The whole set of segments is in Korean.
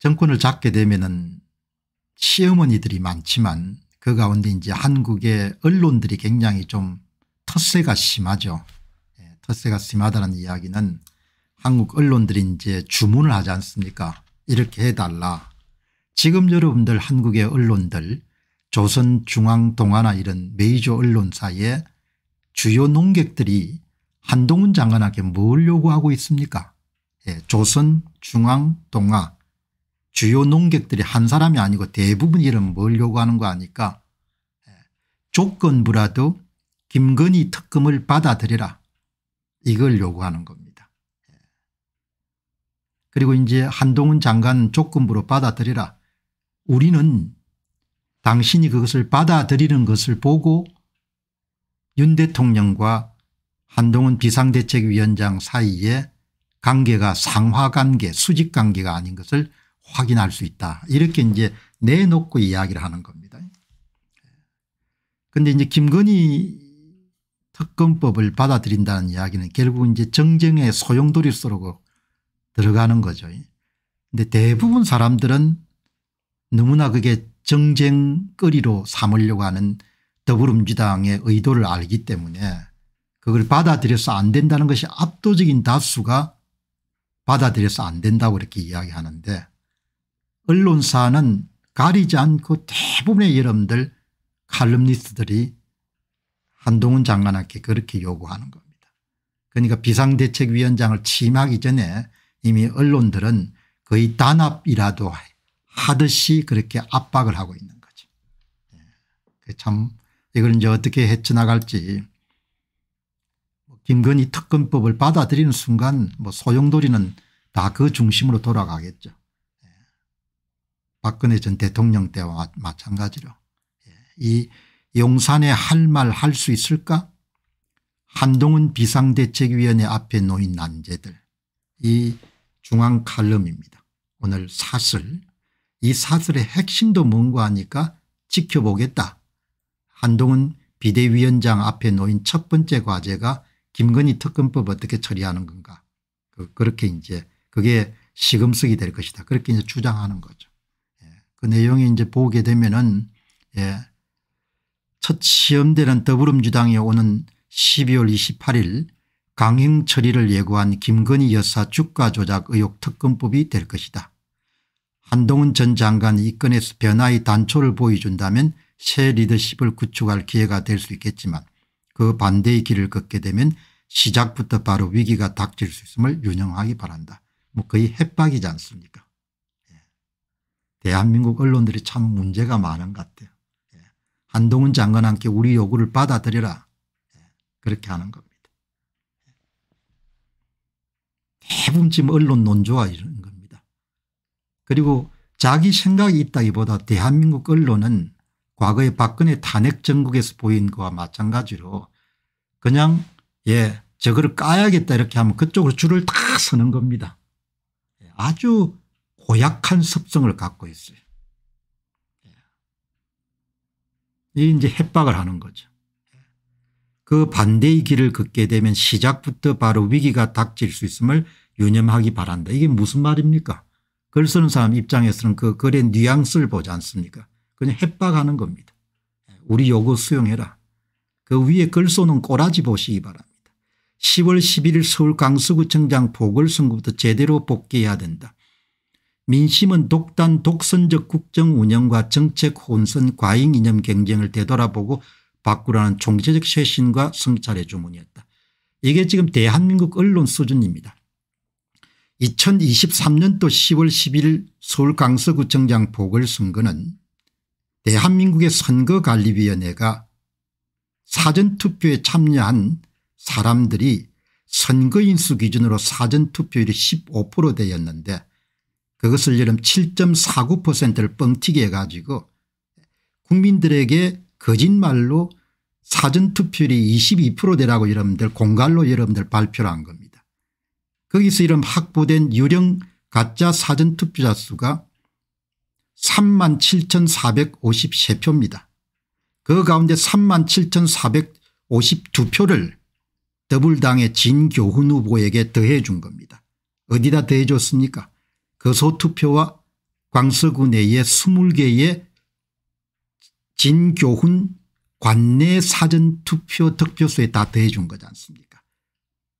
정권을 잡게 되면은 시어머니들이 많지만 그 가운데 이제 한국의 언론들이 굉장히 좀 텃세가 심하죠. 예, 텃세가 심하다는 이야기는 한국 언론들이 이제 주문을 하지 않습니까 이렇게 해달라. 지금 여러분들 한국의 언론들 조선중앙동아나 이런 메이저 언론사의 주요 농객들이 한동훈 장관에게 뭘 요구하고 있습니까 예, 조선중앙동아 주요 농객들이 한 사람이 아니고 대부분 이런 뭘 요구하는 거 아니까 예, 조건부라도 김건희 특검을 받아들여라 이걸 요구하는 겁니다. 예. 그리고 이제 한동훈 장관 조건부로 받아들여라 우리는 당신이 그것을 받아들이는 것을 보고 윤 대통령과 한동훈 비상대책위원장 사이에 관계가 상하관계 수직관계가 아닌 것을 확인할 수 있다. 이렇게 이제 내놓고 이야기를 하는 겁니다. 그런데 이제 김건희 특검법을 받아들인다는 이야기는 결국 이제 정쟁의 소용돌이수로 들어가는 거죠. 근데 대부분 사람들은 너무나 그게 정쟁거리로 삼으려고 하는 더불어민주당의 의도를 알기 때문에 그걸 받아들여서 안 된다는 것이 압도적인 다수가 받아들여서 안 된다고 이렇게 이야기하는데 언론사는 가리지 않고 대부분의 여러분들 칼럼니스트들이 한동훈 장관한테 그렇게 요구하는 겁니다. 그러니까 비상대책위원장을 취임하기 전에 이미 언론들은 거의 단합이라도 하듯이 그렇게 압박을 하고 있는 거죠. 예. 그 참 이걸 이제 어떻게 헤쳐나갈지 뭐 김건희 특검법을 받아들이는 순간 뭐 소용돌이는 다 그 중심으로 돌아가겠죠. 박근혜 전 대통령 때와 마찬가지로 예, 이 용산에 할 말 할 수 있을까 한동훈 비상대책위원회 앞에 놓인 난제들 이 중앙 칼럼입니다. 오늘 사슬 이 사슬의 핵심도 뭔가 하니까 지켜보겠다. 한동훈 비대위원장 앞에 놓인 첫 번째 과제가 김건희 특검법 어떻게 처리하는 건가 그, 그렇게 이제 그게 시금석이 될 것이다. 그렇게 이제 주장하는 거죠. 그 내용에 이제 보게 되면은 예. 첫 시험대는 더불어민주당에 오는 12월 28일 강행 처리를 예고한 김건희 여사 주가 조작 의혹 특검법이 될 것이다. 한동훈 전 장관이 이 건에서 변화의 단초를 보여준다면 새 리더십을 구축할 기회가 될 수 있겠지만 그 반대의 길을 걷게 되면 시작부터 바로 위기가 닥칠 수 있음을 유념하기 바란다. 뭐 거의 협박이지 않습니까 대한민국 언론들이 참 문제가 많은 것 같아요. 예. 한동훈 장관한테 우리 요구를 받아들여라 예. 그렇게 하는 겁니다. 예. 대부분 지금 언론 논조와 이런 겁니다. 그리고 자기 생각이 있다기보다 대한민국 언론은 과거에 박근혜 탄핵 정국에서 보인 것과 마찬가지로 그냥 예 저거를 까야겠다 이렇게 하면 그쪽으로 줄을 다 서는 겁니다. 아주 고약한 습성을 갖고 있어요. 이 이제 협박을 하는 거죠. 그 반대의 길을 걷게 되면 시작부터 바로 위기가 닥칠 수 있음을 유념하기 바란다. 이게 무슨 말입니까? 글 쓰는 사람 입장에서는 그 글의 뉘앙스를 보지 않습니까? 그냥 협박하는 겁니다. 우리 요구 수용해라. 그 위에 글 쏘는 꼬라지 보시기 바랍니다. 10월 11일 서울 강서구청장 보궐선거부터 제대로 복귀해야 된다. 민심은 독단 독선적 국정 운영과 정책 혼선 과잉 이념 경쟁을 되돌아보고 바꾸라는 총체적 쇄신과 성찰의 주문이었다. 이게 지금 대한민국 언론 수준입니다. 2023년도 10월 11일 서울 강서구청장 보궐선거는 대한민국의 선거관리위원회가 사전투표에 참여한 사람들이 선거인수 기준으로 사전투표율이 15% 되었는데 그것을 여름 7.49%를 뻥튀기 해가지고 국민들에게 거짓말로 사전투표율이 22% 되라고 여러분들 공갈로 여러분들 발표를 한 겁니다. 거기서 이런 확보된 유령 가짜 사전투표자 수가 3만 7,453표입니다. 그 가운데 3만 7,452표를 더불당의 진교훈 후보에게 더해 준 겁니다. 어디다 더해 줬습니까 거소투표와 그 광서구 내에 20개의 진교훈 관내 사전투표 득표수에 다 더해준 거지 않습니까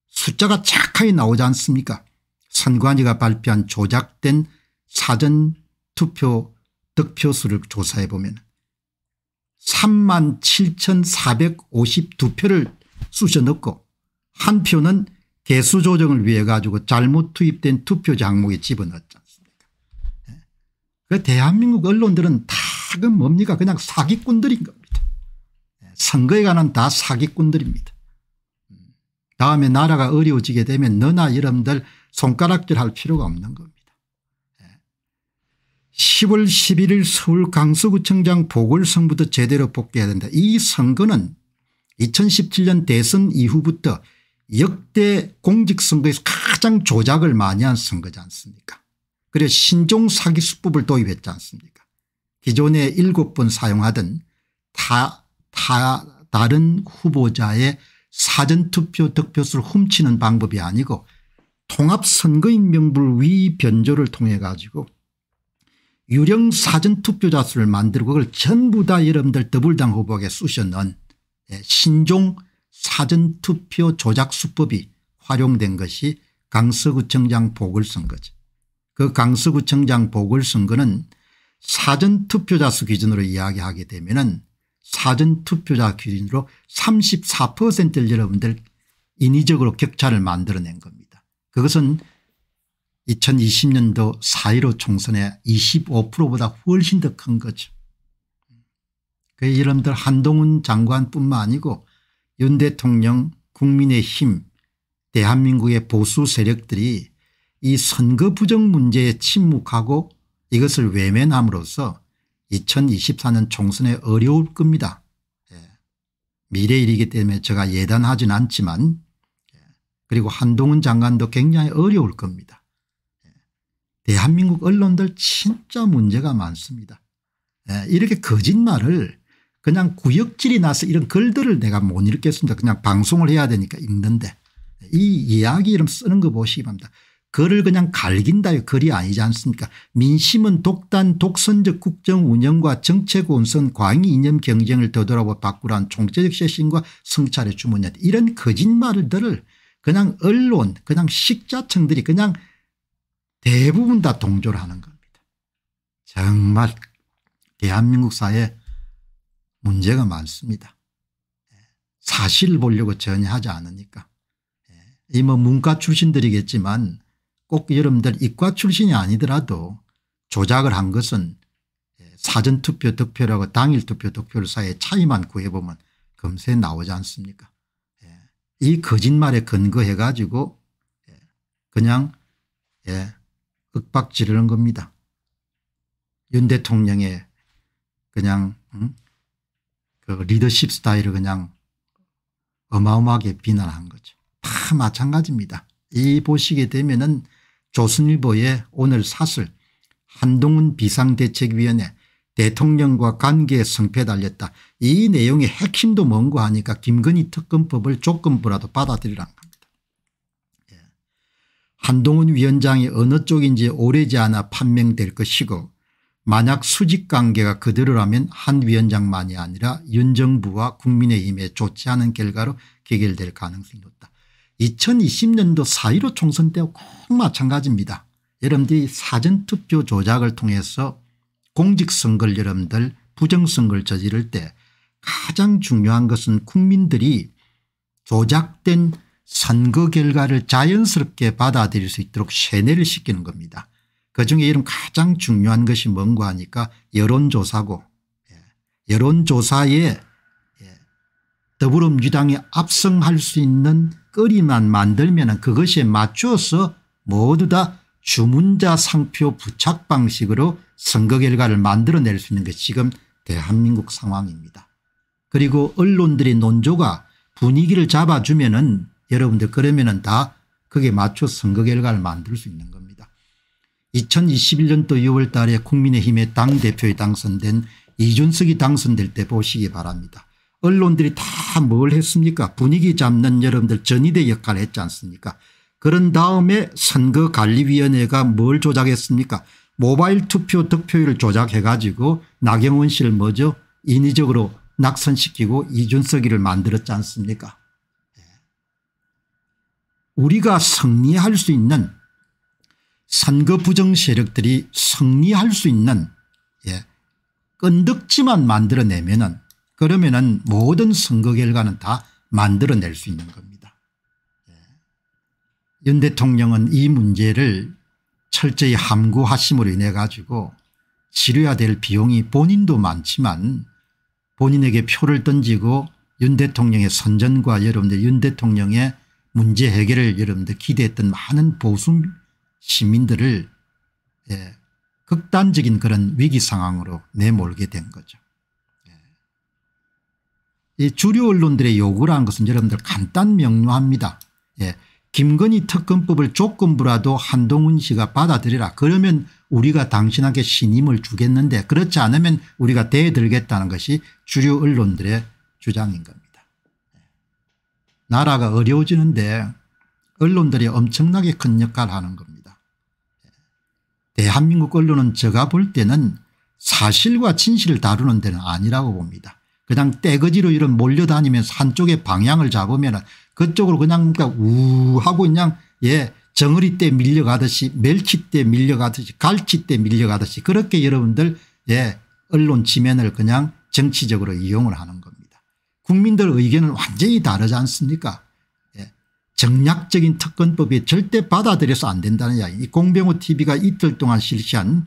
숫자가 착하게 나오지 않습니까 선관위가 발표한 조작된 사전투표 득표수를 조사해 보면 3만 7452표를 쑤셔 넣고 한 표는 개수 조정을 위해 가지고 잘못 투입된 투표 장목에 집어넣었다. 그 대한민국 언론들은 다 그 뭡니까 그냥 사기꾼들인 겁니다. 예, 선거에 관한 다 사기꾼들입니다. 다음에 나라가 어려워지게 되면 너나 여러분들 손가락질 할 필요가 없는 겁니다. 10월 예. 11일 서울 강서구청장 보궐선부터 제대로 복귀해야 된다. 이 선거는 2017년 대선 이후부터 역대 공직선거에서 가장 조작을 많이 한 선거지 않습니까 그래 신종 사기 수법을 도입했지 않습니까 기존에 일번 사용하던 다, 다 다른 후보자의 사전투표 득표수를 훔치는 방법이 아니고 통합선거인 명부 위 변조를 통해 가지고 유령 사전투표자 수를 만들고 그걸 전부 다 여러분들 더블당 후보에게 쑤셔넣은 예, 신종 사전투표 조작 수법이 활용된 것이 강서구청장 보궐선거죠. 그 강서구청장 보궐선거는 사전투표자 수 기준으로 이야기하게 되면 은 사전투표자 기준으로 34%를 여러분들 인위적으로 격차를 만들어낸 겁니다. 그것은 2020년도 4.15 총선의 25%보다 훨씬 더 큰 거죠. 그 여러분들 한동훈 장관뿐만 아니고 윤 대통령 국민의힘 대한민국의 보수 세력들이 이 선거 부정 문제에 침묵하고 이것을 외면함으로써 2024년 총선에 어려울 겁니다. 예. 미래일이기 때문에 제가 예단하진 않지만 예. 그리고 한동훈 장관도 굉장히 어려울 겁니다. 예. 대한민국 언론들 진짜 문제가 많습니다. 이렇게 거짓말을 그냥 구역질이 나서 이런 글들을 내가 못 읽겠습니다. 그냥 방송을 해야 되니까 읽는데 이 이야기 이름 쓰는 거 보시기 바랍니다. 그를 그냥 갈긴다요. 글이 아니지 않습니까 민심은 독단 독선적 국정 운영과 정책 온선 광의 이념 경쟁을 되돌아보 바꾸란 총체적 쇄신과 성찰의 주문이다. 이런 거짓말들을 그냥 언론 그냥 식자층들이 그냥 대부분 다 동조를 하는 겁니다. 정말 대한민국 사회에 문제가 많습니다. 사실 을 보려고 전혀 하지 않으니까. 예. 이뭐 문과 출신들이겠지만 꼭 여러분들 이과 출신이 아니더라도 조작을 한 것은 예, 사전투표 득표라고 당일투표 득표를 사이에 차이만 구해보면 금세 나오지 않습니까 예, 이 거짓말에 근거해 가지고 예, 그냥 예, 윽박 지르는 겁니다. 윤 대통령의 그냥 음? 그 리더십 스타일을 그냥 어마어마하게 비난한 거죠. 다 마찬가지입니다. 이 보시게 되면은 조선일보의 오늘 사슬 한동훈 비상대책위원회 대통령과 관계에 성패 달렸다. 이 내용의 핵심도 뭔고 하니까 김건희 특검법을 조건부라도 받아들이란 겁니다. 예. 한동훈 위원장이 어느 쪽인지 오래지 않아 판명될 것이고 만약 수직관계가 그대로라면 한 위원장만이 아니라 윤 정부와 국민의힘에 좋지 않은 결과로 개결될 가능성이 높다. 2020년도 4.15 총선 때와 꼭 마찬가지입니다. 여러분들이 사전투표 조작을 통해서 공직선거를 여러분들 부정선거를 저지를 때 가장 중요한 것은 국민들이 조작된 선거 결과를 자연스럽게 받아들일 수 있도록 세뇌를 시키는 겁니다. 그중에 이런 가장 중요한 것이 뭔가 하니까 여론조사고 예, 여론조사에 예, 더불어민주당이 압승할 수 있는 거리만 만들면 그것에 맞춰서 모두 다 주문자 상표 부착 방식으로 선거 결과를 만들어낼 수 있는 게 지금 대한민국 상황입니다. 그리고 언론들의 논조가 분위기를 잡아주면 은 여러분들 그러면 은다 그게 맞춰 선거 결과를 만들 수 있는 겁니다. 2021년도 6월 달에 국민의힘의 당대표에 당선된 이준석이 당선될 때 보시기 바랍니다. 언론들이 다 뭘 했습니까 분위기 잡는 여러분들 전위대 역할을 했지 않습니까 그런 다음에 선거관리위원회가 뭘 조작했습니까 모바일 투표 득표율을 조작해 가지고 나경원 씨를 뭐죠 인위적으로 낙선시키고 이준석이를 만들었지 않습니까 예. 우리가 승리할 수 있는 선거 부정 세력들이 승리할 수 있는 예, 끈덕지만 만들어내면 은 그러면은 모든 선거 결과는 다 만들어낼 수 있는 겁니다. 예. 윤 대통령은 이 문제를 철저히 함구하심으로 인해 가지고 치료해야 될 비용이 본인도 많지만 본인에게 표를 던지고 윤 대통령의 선전과 여러분들 윤 대통령의 문제 해결을 여러분들 기대했던 많은 보수 시민들을 예, 극단적인 그런 위기 상황으로 내몰게 된 거죠. 이 주류 언론들의 요구를 한 것은 여러분들 간단 명료합니다. 예. 김건희 특검법을 조건부라도 한동훈 씨가 받아들이라 그러면 우리가 당신에게 신임을 주겠는데 그렇지 않으면 우리가 대들겠다는 것이 주류 언론들의 주장인 겁니다. 예, 나라가 어려워지는데 언론들이 엄청나게 큰 역할을 하는 겁니다. 예, 대한민국 언론은 제가 볼 때는 사실과 진실을 다루는 데는 아니라고 봅니다. 그냥 떼거지로 이런 몰려다니면서 한쪽의 방향을 잡으면 그쪽으로 그냥 그러니까 우 하고 그냥 예 정어리 때 밀려가듯이 멸치 때 밀려가듯이 갈치 때 밀려가듯이 그렇게 여러분들 예 언론 지면을 그냥 정치적으로 이용을 하는 겁니다. 국민들 의견은 완전히 다르지 않습니까 예. 정략적인 특권법이 절대 받아들여서 안 된다는 이야기 공병호 tv가 이틀 동안 실시한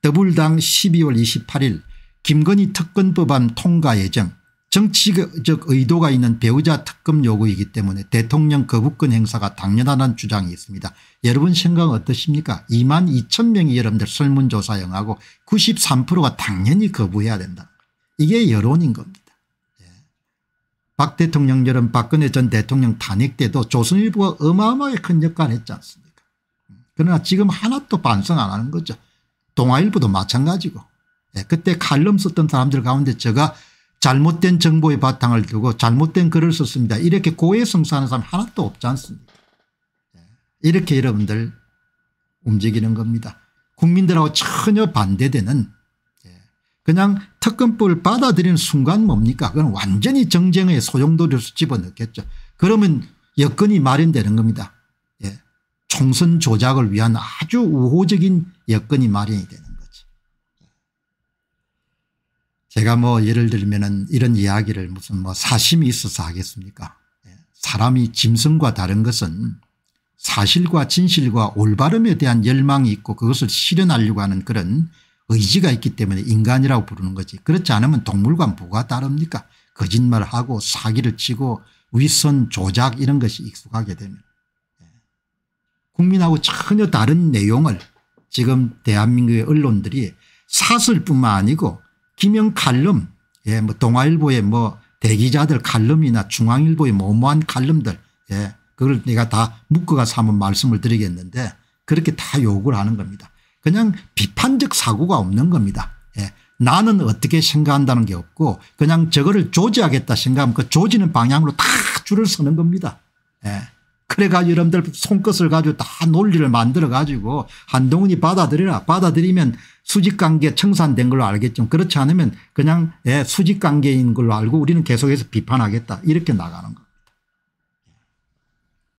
더블당 12월 28일 김건희 특검법안 통과 예정 정치적 의도가 있는 배우자 특검 요구이기 때문에 대통령 거부권 행사가 당연하다는 주장이 있습니다. 여러분 생각 어떠십니까 2만 2천 명이 여러분들 설문조사 영하고 93%가 당연히 거부해야 된다. 이게 여론인 겁니다. 예. 박 대통령 여름 박근혜 전 대통령 탄핵 때도 조선일보가 어마어마하게 큰 역할을 했지 않습니까 음. 그러나 지금 하나도 반성 안 하는 거죠. 동아일보도 마찬가지고. 예, 그때 칼럼 썼던 사람들 가운데 제가 잘못된 정보의 바탕을 두고 잘못된 글을 썼습니다. 이렇게 고해 성사하는 사람 하나도 없지 않습니까 예, 이렇게 여러분들 움직이는 겁니다. 국민들하고 전혀 반대되는 예, 그냥 특검법을 받아들인 순간 뭡니까 그건 완전히 정쟁의 소용돌이로 집어넣겠죠. 그러면 여건이 마련되는 겁니다. 총선 조작을 위한 아주 우호적인 여건이 마련이 되는 제가 뭐 예를 들면은 이런 이야기를 무슨 뭐 사심이 있어서 하겠습니까 예, 사람이 짐승과 다른 것은 사실과 진실과 올바름에 대한 열망이 있고 그것을 실현하려고 하는 그런 의지가 있기 때문에 인간이라고 부르는 거지 그렇지 않으면 동물과 뭐가 다릅니까 거짓말하고 사기를 치고 위선 조작 이런 것이 익숙하게 되면 예. 국민하고 전혀 다른 내용을 지금 대한민국의 언론들이 사설뿐만 아니고 김영 칼럼 예, 뭐 동아일보의 뭐 대기자들 칼럼이나 중앙일보의 모모한 칼럼들 예, 그걸 내가 다 묶어가서 한번 말씀을 드리겠는데 그렇게 다 욕을 하는 겁니다. 그냥 비판적 사고가 없는 겁니다. 예. 나는 어떻게 생각한다는 게 없고 그냥 저거를 조지하겠다 생각하면 그 조지는 방향으로 다 줄을 서는 겁니다. 예. 그래가지고 여러분들 손끝을 가지고 다 논리를 만들어가지고 한동훈이 받아들여라. 받아들이면 수직관계 청산된 걸로 알겠죠 그렇지 않으면 그냥 예, 수직관계인 걸로 알고 우리는 계속해서 비판하겠다. 이렇게 나가는 거